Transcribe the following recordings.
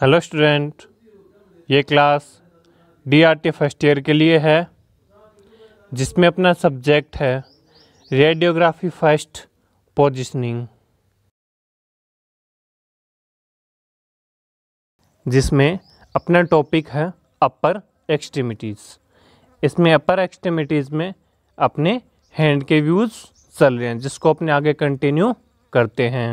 hello student ये class DRT first year के लिए है जिसमें अपना सब्जेक्ट है रेडियोग्राफी फर्स्ट पोजिशनिंग जिसमें अपना टॉपिक है अपर एक्सट्रीमिटीज़ इसमें अपर एक्सट्रीमिटीज़ में अपने हैंड के व्यूज़ चल रहे हैं जिसको अपने आगे कंटिन्यू करते हैं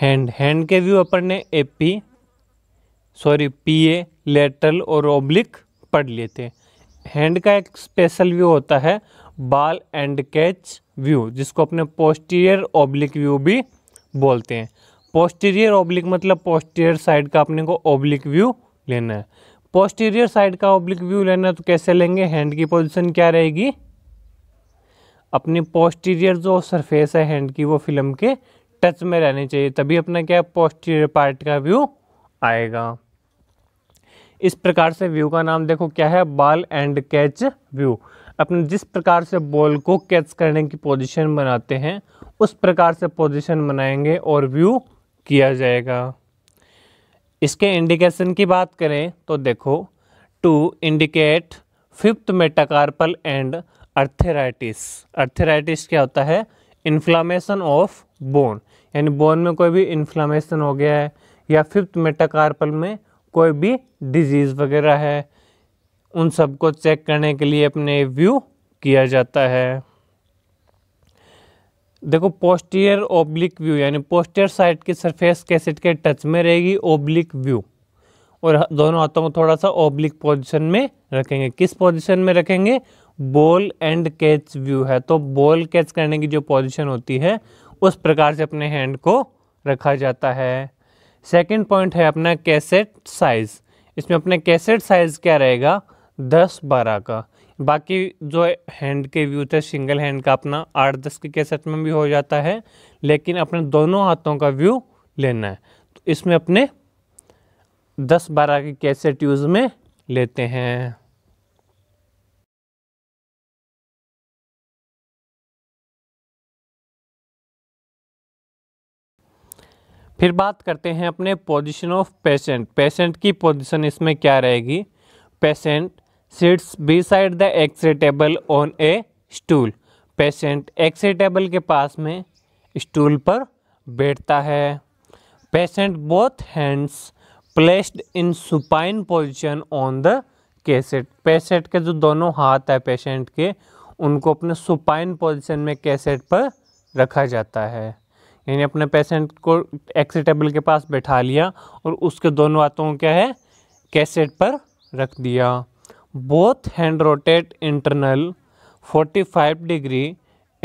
हैंड हैंड के व्यू अपन ने A P sorry P A lateral और ओब्लिक पढ़ लेते थे हैंड का एक स्पेशल व्यू होता है बाल एंड कैच व्यू जिसको अपने पोस्टीरियर ओब्लिक व्यू भी बोलते हैं पोस्टीरियर ओब्लिक मतलब पोस्टीरियर साइड का अपने को ओब्लिक व्यू लेना है पोस्टीरियर साइड का ओब्लिक व्यू लेना है तो कैसे लेंगे हैंड की पोजिशन क्या रहेगी अपनी पोस्टीरियर जो सरफेस है हैंड की वो फिल्म के टच में रहने चाहिए तभी अपना क्या पोस्टीरियर पार्ट का व्यू आएगा इस प्रकार से व्यू का नाम देखो क्या है बॉल एंड कैच व्यू अपने जिस प्रकार से बॉल को कैच करने की पोजीशन बनाते हैं उस प्रकार से पोजीशन बनाएंगे और व्यू किया जाएगा इसके इंडिकेशन की बात करें तो देखो to indicate fifth metacarpal and arthritis arthritis क्या होता है इन्फ्लामेशन ऑफ बोन यानी बोन में कोई भी इन्फ्लामेशन हो गया है या फिफ्थ मेटाकार्पल में कोई भी डिजीज़ वगैरह है उन सबको चेक करने के लिए अपने व्यू किया जाता है देखो पोस्टियर ओब्लिक व्यू यानी पोस्टियर साइड की सरफेस कैसेट के टच में रहेगी ओब्लिक व्यू और दोनों हाथों को थोड़ा सा ओब्लिक पोजीशन में रखेंगे किस पोजीशन में रखेंगे बॉल एंड कैच व्यू है तो बॉल कैच करने की जो पोजीशन होती है उस प्रकार से अपने हैंड को रखा जाता है सेकंड पॉइंट है अपना कैसेट साइज़ इसमें अपने कैसेट साइज़ क्या रहेगा दस बारह का बाकी जो हैंड के व्यू थे सिंगल हैंड का अपना आठ दस के कैसेट में भी हो जाता है लेकिन अपने दोनों हाथों का व्यू लेना है तो इसमें अपने दस बारह के कैसेट यूज़ में लेते हैं फिर बात करते हैं अपने पोजीशन ऑफ पेशेंट पेशेंट की पोजीशन इसमें क्या रहेगी patient sits beside the X-ray table on a stool patient X-ray table के पास में स्टूल पर बैठता है patient both hands placed in supine position on the cassette patient के जो दोनों हाथ है पेशेंट के उनको अपने सुपाइन पोजीशन में कैसेट पर रखा जाता है यानी अपने पेशेंट को एक्सी टेबल के पास बैठा लिया और उसके दोनों हाथों को क्या है कैसेट पर रख दिया both hand rotate internal 45 degree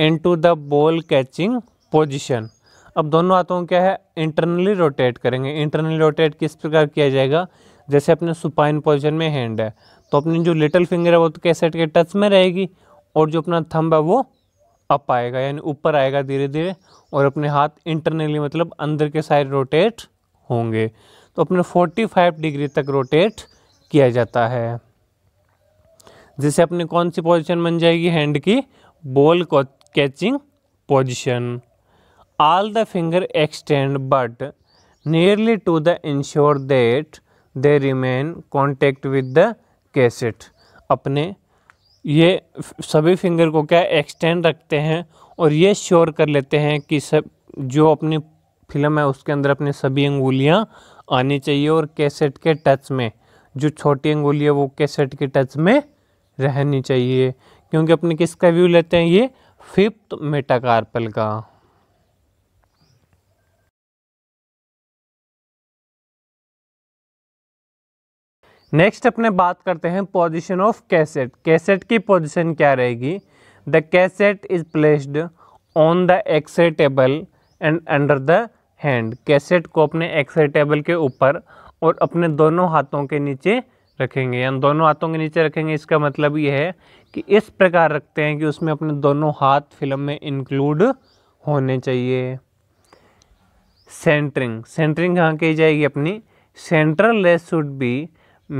into the ball catching position अब दोनों हाथों क्या है इंटरनली रोटेट करेंगे इंटरनली रोटेट किस प्रकार किया जाएगा जैसे अपने सुपाइन पोजिशन में हैंड है तो अपनी जो लिटल फिंगर है वो तो कैसेट के टच में रहेगी और जो अपना थम्ब है वो अप आएगा यानी ऊपर आएगा धीरे धीरे और अपने हाथ इंटरनली मतलब अंदर के साइड रोटेट होंगे तो अपने 45 डिग्री तक रोटेट किया जाता है जिसे अपने कौन सी पोजीशन बन जाएगी हैंड की ball catching position all the finger extend but nearly to the ensure that they remain contact with the cassette अपने ये सभी फिंगर को क्या एक्सटेंड रखते हैं और ये श्योर कर लेते हैं कि सब जो अपनी फिल्म है उसके अंदर अपनी सभी अंगुलियाँ आनी चाहिए और कैसेट के टच में जो छोटी अंगुली है वो कैसेट के टच में रहनी चाहिए क्योंकि अपने किसका व्यू लेते हैं ये फिफ्थ मेटाकार्पल का नेक्स्ट अपने बात करते हैं पोजीशन ऑफ कैसेट कैसेट की पोजीशन क्या रहेगी the cassette is placed on the X-ray table and under the hand cassette को अपने एक्सरे टेबल के ऊपर और अपने दोनों हाथों के नीचे रखेंगे यानी दोनों हाथों के नीचे रखेंगे इसका मतलब ये है कि इस प्रकार रखते हैं कि उसमें अपने दोनों हाथ फिल्म में इंक्लूड होने चाहिए सेंटरिंग सेंटरिंग कहाँ की जाएगी अपनी central less should be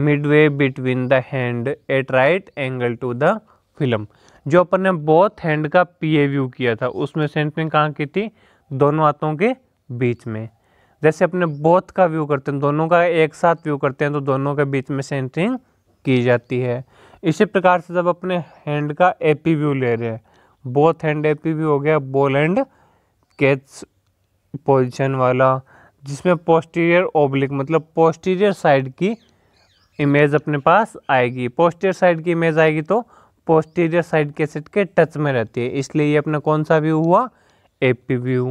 midway between the hand at right angle to the film जो अपन ने बोथ हैंड का पीए व्यू किया था उसमें सेंटरिंग कहाँ की थी दोनों हाथों के बीच में जैसे अपने बोथ का व्यू करते हैं दोनों का एक साथ व्यू करते हैं तो दोनों के बीच में सेंटरिंग की जाती है इसी प्रकार से जब अपने हैंड का एपी व्यू ले रहे हैं बोथ हैंड एपी व्यू हो गया बॉल एंड कैच पोजिशन वाला जिसमें पोस्टीरियर ओब्लिक मतलब पोस्टीरियर साइड की इमेज अपने पास आएगी पोस्टीरियर साइड की इमेज आएगी तो पोस्टीरियर साइड कैसेट के टच में रहती है इसलिए ये अपना कौन सा व्यू हुआ ए व्यू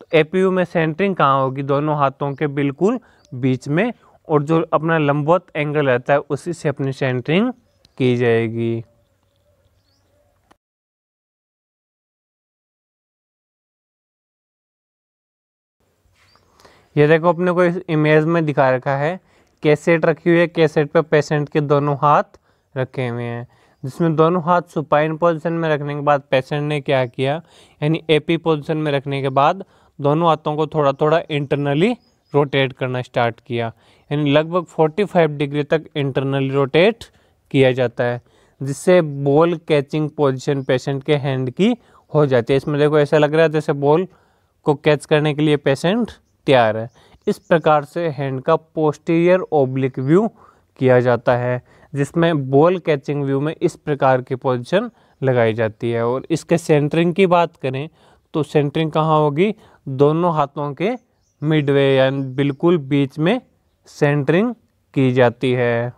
तो ए व्यू में सेंटरिंग कहाँ होगी दोनों हाथों के बिल्कुल बीच में और जो अपना लंबवत एंगल रहता है उसी से अपनी सेंटरिंग की जाएगी ये देखो अपने को इस इमेज में दिखा रखा है कैसेट रखी हुई है कैसेट पर पेशेंट के दोनों हाथ रखे हुए हैं जिसमें दोनों हाथ सुपाइन पोजिशन में रखने के बाद पेशेंट ने क्या किया यानी एपी पोजिशन में रखने के बाद दोनों हाथों को थोड़ा थोड़ा इंटरनली रोटेट करना स्टार्ट किया यानी लगभग 45 डिग्री तक इंटरनली रोटेट किया जाता है जिससे बॉल कैचिंग पोजीशन पेशेंट के हैंड की हो जाती है इसमें देखो ऐसा लग रहा है जैसे बॉल को कैच करने के लिए पेशेंट तैयार है इस प्रकार से हैंड का पोस्टीरियर ओब्लिक व्यू किया जाता है जिसमें बॉल कैचिंग व्यू में इस प्रकार की पोजीशन लगाई जाती है और इसके सेंटरिंग की बात करें तो सेंटरिंग कहाँ होगी दोनों हाथों के मिडवे यानी बिल्कुल बीच में सेंटरिंग की जाती है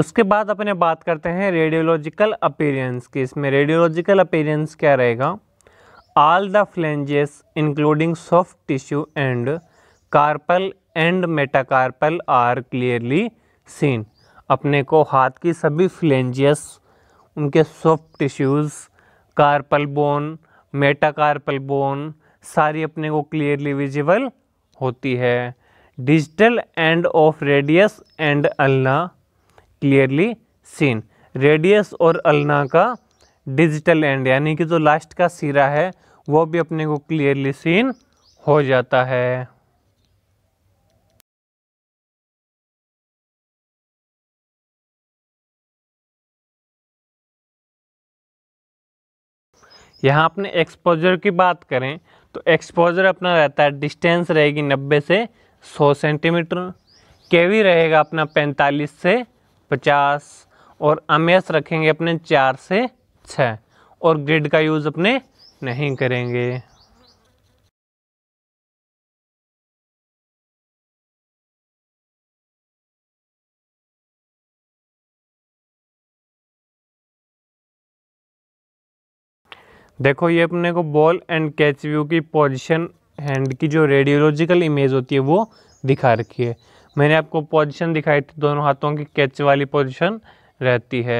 उसके बाद अपने बात करते हैं रेडियोलॉजिकल अपेरियंस की इसमें रेडियोलॉजिकल अपेरियंस क्या रहेगा all the phalanges including soft tissue and carpal and metacarpal are clearly seen अपने को हाथ की सभी फ्लेंजेस उनके soft tissues carpal bone metacarpal bone सारी अपने को क्लियरली विजिबल होती है digital end of radius and ulna clearly seen radius और अलना का डिजिटल एंड यानी कि जो लास्ट का सिरा है वो भी अपने को क्लियरली सीन हो जाता है यहाँ अपने एक्सपोजर की बात करें तो एक्सपोजर अपना रहता है डिस्टेंस रहेगी 90 से 100 सेंटीमीटर केवी रहेगा अपना 45 से पचास और एम रखेंगे अपने चार से छ और ग्रिड का यूज़ अपने नहीं करेंगे देखो ये अपने को बॉल एंड कैच व्यू की पोजीशन हैंड की जो रेडियोलॉजिकल इमेज होती है वो दिखा रखी है मैंने आपको पोजीशन दिखाई थी दोनों हाथों की कैच वाली पोजीशन रहती है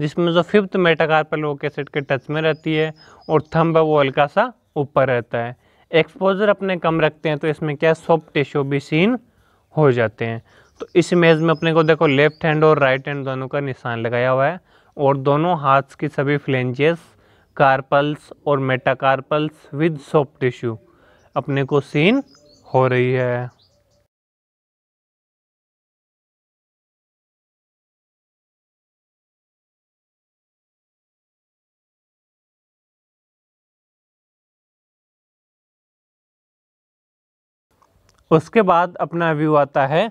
जिसमें जो फिफ्थ मेटाकार्पल वो कैसेट के टच में रहती है और थंब है वो हल्का सा ऊपर रहता है एक्सपोजर अपने कम रखते हैं तो इसमें क्या सॉफ्ट टिश्यो भी सीन हो जाते हैं तो इस इमेज में अपने को देखो लेफ्ट हैंड और राइट हैंड दोनों का निशान लगाया हुआ है और दोनों हाथ की सभी फ्लेंजेस कार्पल्स और मेटाकार्पल्स विद सॉफ्ट टिश्यू अपने को सीन हो रही है उसके बाद अपना व्यू आता है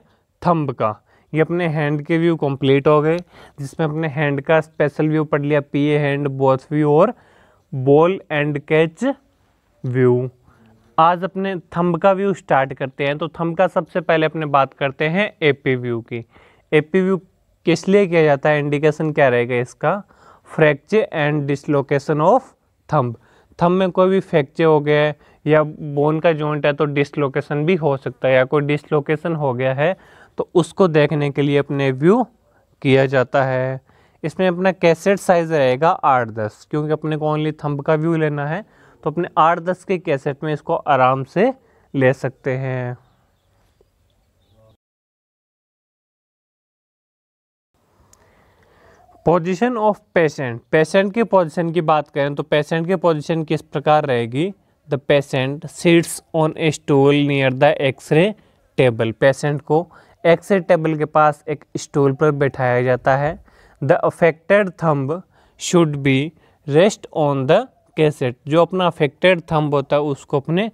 थंब का ये अपने हैंड के व्यू कंप्लीट हो गए जिसमें अपने हैंड का स्पेशल व्यू पढ़ लिया P A hand boss view और बॉल एंड कैच व्यू आज अपने थंब का व्यू स्टार्ट करते हैं तो थंब का सबसे पहले अपने बात करते हैं एपी व्यू की एपी व्यू किस लिए किया जाता है इंडिकेशन क्या रहेगा इसका fracture and dislocation of thumb thumb में कोई भी फ्रैक्चर हो गया है या बोन का जॉइंट है तो डिसलोकेशन भी हो सकता है या कोई डिसलोकेशन हो गया है तो उसको देखने के लिए अपने व्यू किया जाता है इसमें अपना कैसेट साइज़ रहेगा आठ दस क्योंकि अपने को ओनली थंब का व्यू लेना है तो अपने आठ दस के कैसेट में इसको आराम से ले सकते हैं पोजीशन ऑफ पेशेंट पेशेंट की पोजीशन की बात करें तो पेशेंट की पोजीशन किस प्रकार रहेगी the patient sits on a stool near the X-ray table patient को एक्सरे टेबल के पास एक स्टूल पर बैठाया जाता है the affected thumb should be rest on the cassette जो अपना अफेक्टेड थंब होता है उसको अपने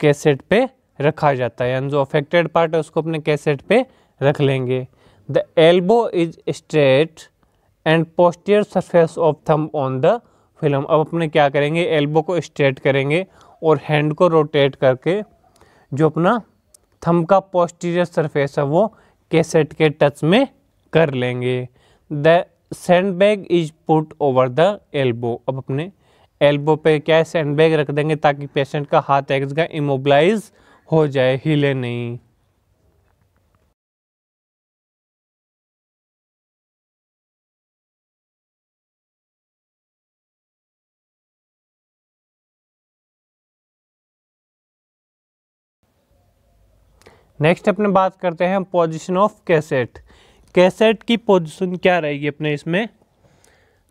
कैसेट पे रखा जाता है यानी जो अफेक्टेड पार्ट है उसको अपने कैसेट पे रख लेंगे the elbow is straight and posterior surface of thumb on the फिर हम अब अपने क्या करेंगे एल्बो को स्ट्रेट करेंगे और हैंड को रोटेट करके जो अपना थम का पोस्टीरियर सरफेस है वो कैसेट के टच में कर लेंगे the sand bag is put over the elbow अब अपने एल्बो पे क्या है सेंड बैग रख देंगे ताकि पेशेंट का हाथ एक इमोबलाइज हो जाए हिले नहीं नेक्स्ट अपने बात करते हैं पोजिशन ऑफ कैसेट कैसेट की पोजिशन क्या रहेगी अपने इसमें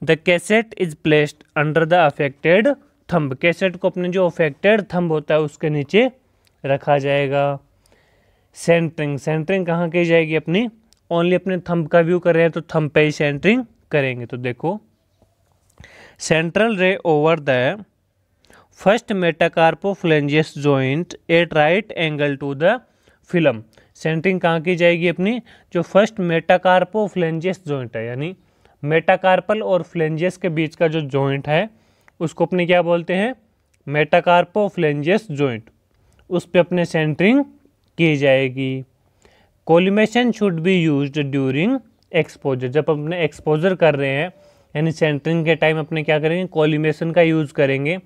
the cassette is placed under the affected thumb cassette को अपने जो अफेक्टेड थंब होता है उसके नीचे रखा जाएगा सेंटरिंग सेंटरिंग कहाँ की जाएगी अपनी ओनली अपने थंब का व्यू कर रहे हैं तो थंब पे ही सेंटरिंग करेंगे तो देखो central ray over the first metacarpophalangeal joint at right angle to the film centering कहाँ की जाएगी अपनी जो फर्स्ट मेटाकार्पो फ्लेंजियस जॉइंट है यानी मेटाकार्पल और फ्लेंजियस के बीच का जो जॉइंट है उसको अपने क्या बोलते हैं मेटाकार्पो फ्लेंजियस जॉइंट उस पर अपने सेंटरिंग की जाएगी collimation should be use during exposure जब अपने एक्सपोजर कर रहे हैं यानी सेंटरिंग के टाइम अपने क्या करेंगे कॉलीमेशन का यूज़ करेंगे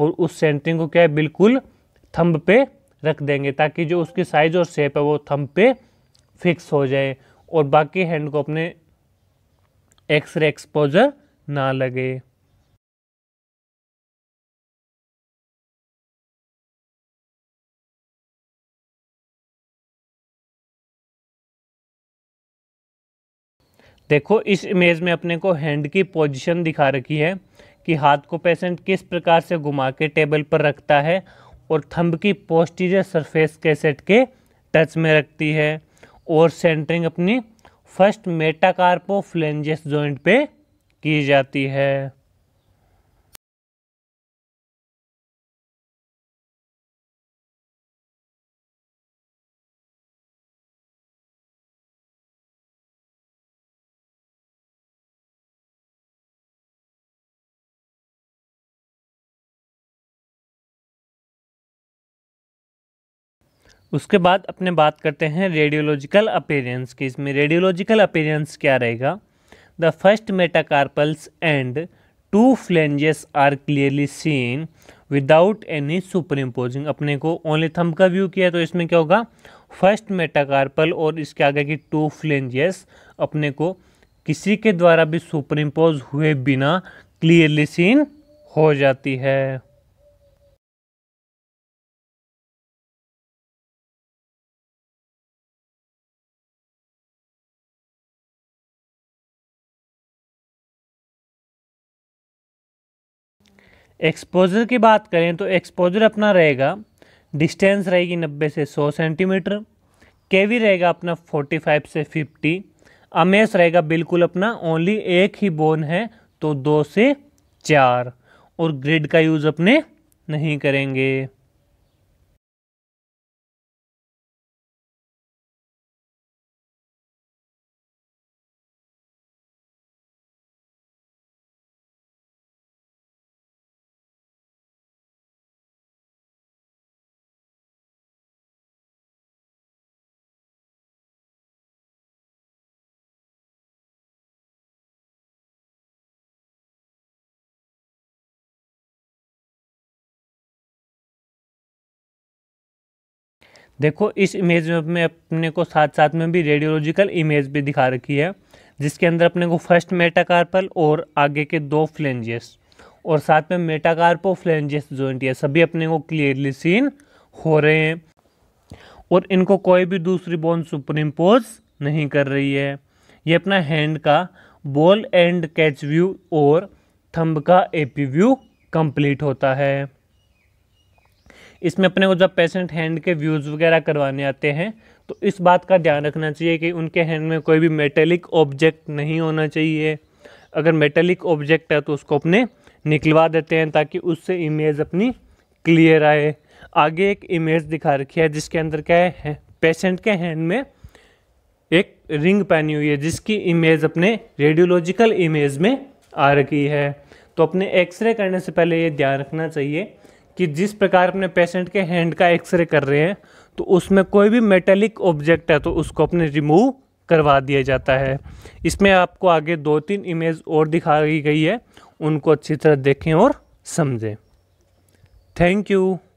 और उस सेंटरिंग को क्या है बिल्कुल थंब पे रख देंगे ताकि जो उसकी साइज़ और शेप है वो थम पे फिक्स हो जाए और बाकी हैंड को अपने एक्सरे एक्सपोजर ना लगे देखो इस इमेज में अपने को हैंड की पोजीशन दिखा रखी है कि हाथ को पेशेंट किस प्रकार से घुमा के टेबल पर रखता है और थंब की पोस्टीरियर सरफेस कैसेट के टच में रखती है और सेंटरिंग अपनी फर्स्ट मेटाकार्पो फ्लेंजेस जॉइंट पे की जाती है उसके बाद अपने बात करते हैं रेडियोलॉजिकल अपेरियंस की इसमें रेडियोलॉजिकल अपेरियंस क्या रहेगा the first metacarpals and two phalanges are clearly seen without any superimposing अपने को ओनली थम्प का व्यू किया तो इसमें क्या होगा फर्स्ट मेटाकार्पल और इसके आगे की टू फ्लेंजेस अपने को किसी के द्वारा भी सुपर इम्पोज हुए बिना क्लियरली सीन हो जाती है एक्सपोजर की बात करें तो एक्सपोजर अपना रहेगा डिस्टेंस रहेगी 90 से 100 सेंटीमीटर केवी रहेगा अपना 45 से 50 अमेस रहेगा बिल्कुल अपना ओनली एक ही बोन है तो दो से चार और ग्रिड का यूज़ अपने नहीं करेंगे देखो इस इमेज में अपने को साथ साथ में भी रेडियोलॉजिकल इमेज भी दिखा रखी है जिसके अंदर अपने को फर्स्ट मेटाकार्पल और आगे के दो फ्लेंजेस और साथ में मेटाकार्पो फ्लेंजेस जॉइंट है सभी अपने को क्लियरली सीन हो रहे हैं और इनको कोई भी दूसरी बोन सुपर इम्पोज नहीं कर रही है ये अपना हैंड का बॉल एंड कैच व्यू और थंब का एपी व्यू कंप्लीट होता है इसमें अपने को जब पेशेंट हैंड के व्यूज़ वगैरह करवाने आते हैं तो इस बात का ध्यान रखना चाहिए कि उनके हैंड में कोई भी मेटेलिक ऑब्जेक्ट नहीं होना चाहिए अगर मेटेलिक ऑब्जेक्ट है तो उसको अपने निकलवा देते हैं ताकि उससे इमेज अपनी क्लियर आए आगे एक इमेज दिखा रखी है जिसके अंदर क्या है पेशेंट के हैंड में एक रिंग पहनी हुई है जिसकी इमेज अपने रेडियोलॉजिकल इमेज में आ रखी है तो अपने एक्सरे करने से पहले ये ध्यान रखना चाहिए कि जिस प्रकार अपने पेशेंट के हैंड का एक्सरे कर रहे हैं तो उसमें कोई भी मेटेलिक ऑब्जेक्ट है तो उसको अपने रिमूव करवा दिया जाता है इसमें आपको आगे दो तीन इमेज और दिखाई गई है उनको अच्छी तरह देखें और समझें थैंक यू